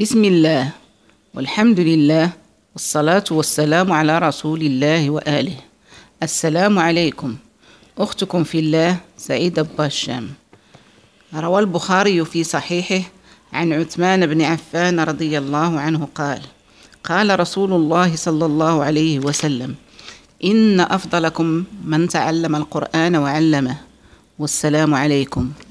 بسم الله والحمد لله والصلاة والسلام على رسول الله وآله السلام عليكم أختكم في الله سعيدة باشام روى البخاري في صحيحه عن عثمان بن عفان رضي الله عنه قال قال رسول الله صلى الله عليه وسلم إن أفضلكم من تعلم القرآن وعلمه والسلام عليكم